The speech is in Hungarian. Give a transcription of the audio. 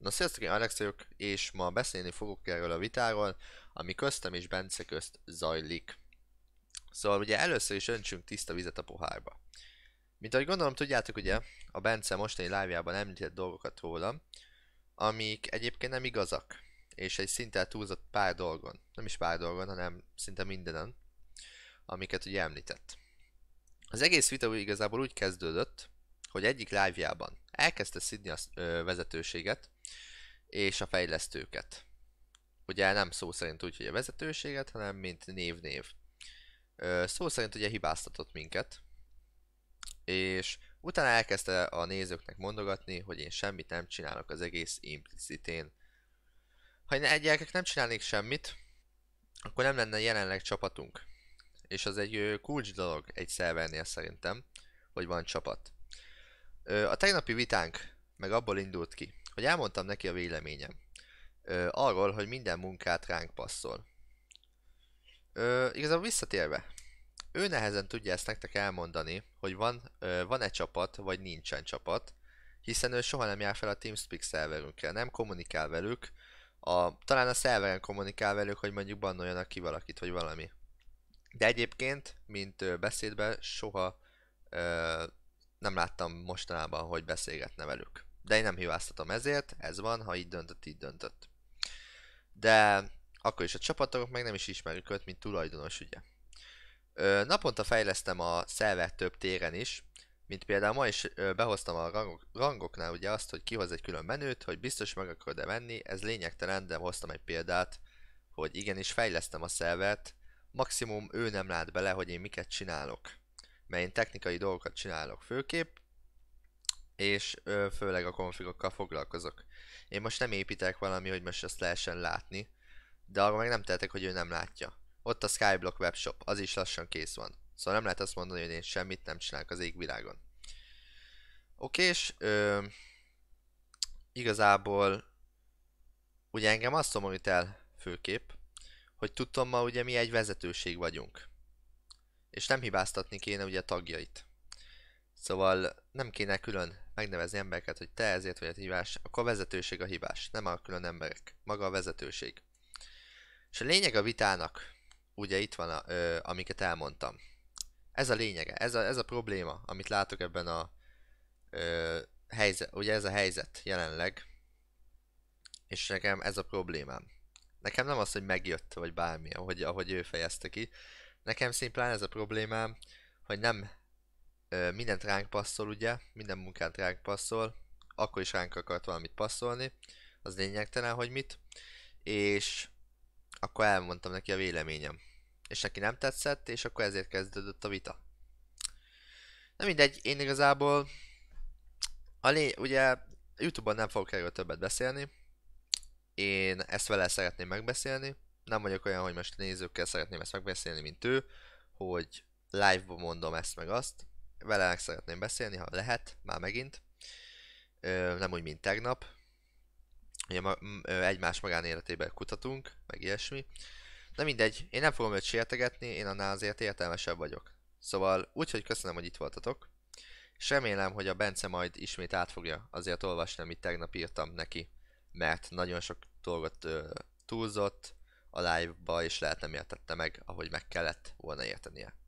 Na sziasztok, én Alex vagyok, és ma beszélni fogok erről a vitáról, ami köztem és Bence közt zajlik. Szóval ugye először is öntsünk tiszta vizet a pohárba. Mint ahogy gondolom tudjátok ugye, a Bence mostani live említett dolgokat rólam, amik egyébként nem igazak, és egy szinte túlzott pár dolgon, nem is pár dolgon, hanem szinte mindenen, amiket ugye említett. Az egész vita igazából úgy kezdődött, hogy egyik live elkezdte szidni a vezetőséget és a fejlesztőket. Ugye nem szó szerint úgy, hogy a vezetőséget, hanem mint név-név. Szó szerint ugye hibáztatott minket, és utána elkezdte a nézőknek mondogatni, hogy én semmit nem csinálok az egész implicitén. Ha én egyelkek nem csinálnék semmit, akkor nem lenne jelenleg csapatunk. És az egy kulcs dolog egy szervernél szerintem, hogy van csapat. A tegnapi vitánk meg abból indult ki, hogy elmondtam neki a véleményem. Arról, hogy minden munkát ránk passzol. Igazából visszatérve, ő nehezen tudja ezt nektek elmondani, hogy van, van-e csapat, vagy nincsen csapat, hiszen ő soha nem jár fel a TeamSpeak szerverünkre, nem kommunikál velük, a, talán a szerveren kommunikál velük, hogy mondjuk bannoljanak ki valakit, vagy valami. De egyébként, mint beszédben soha ö, nem láttam mostanában, hogy beszélgetne velük. De én nem hibáztatom ezért, ez van, ha így döntött, így döntött. De akkor is a csapatok meg nem is ismerik őt, mint tulajdonos, ugye. Ö, naponta fejlesztem a szervert több téren is, mint például ma is ö, behoztam a rangok, rangoknál ugye azt, hogy kihoz egy külön menüt, hogy biztos meg akarod-e venni, ez lényegtelen, de hoztam egy példát, hogy igenis fejlesztem a szervert, maximum ő nem lát bele, hogy én miket csinálok mert én technikai dolgokat csinálok főképp, és ö, főleg a konfigokkal foglalkozok. Én most nem építek valami, hogy most ezt lehessen látni, de arra meg nem tehetek, hogy ő nem látja. Ott a Skyblock webshop, az is lassan kész van. Szóval nem lehet azt mondani, hogy én semmit nem csinálok az égvilágon. Oké, és ö, igazából ugye engem azt szomorít el főkép, hogy tudtom ma ugye mi egy vezetőség vagyunk és nem hibáztatni kéne ugye tagjait. Szóval nem kéne külön megnevezni embereket, hogy te ezért vagy a hibás, akkor a vezetőség a hibás, nem a külön emberek, maga a vezetőség. És a lényeg a vitának, ugye itt van, a, ö, amiket elmondtam. Ez a lényege, ez a, ez a probléma, amit látok ebben a ö, helyzet, ugye ez a helyzet jelenleg, és nekem ez a problémám. Nekem nem az, hogy megjött, vagy bármi, ahogy, ahogy ő fejezte ki, Nekem szimplán ez a problémám, hogy nem ö, mindent ránk passzol ugye, minden munkát ránk passzol, akkor is ránk akart valamit passzolni, az lényegtelen, hogy mit, és akkor elmondtam neki a véleményem. És neki nem tetszett, és akkor ezért kezdődött a vita. Na mindegy, én igazából a lé... ugye Youtube-on nem fogok erről többet beszélni. Én ezt vele szeretném megbeszélni nem vagyok olyan, hogy most nézőkkel szeretném ezt megbeszélni, mint ő, hogy live-ba mondom ezt meg azt. Vele meg szeretném beszélni, ha lehet, már megint. Ö, nem úgy, mint tegnap. Ugye ma, ö, egymás magánéletében kutatunk, meg ilyesmi. De mindegy, én nem fogom őt sértegetni, én annál azért értelmesebb vagyok. Szóval úgyhogy köszönöm, hogy itt voltatok. És remélem, hogy a Bence majd ismét át fogja azért olvasni, amit tegnap írtam neki. Mert nagyon sok dolgot ö, túlzott, a live-ba, és lehet nem értette meg, ahogy meg kellett volna értenie.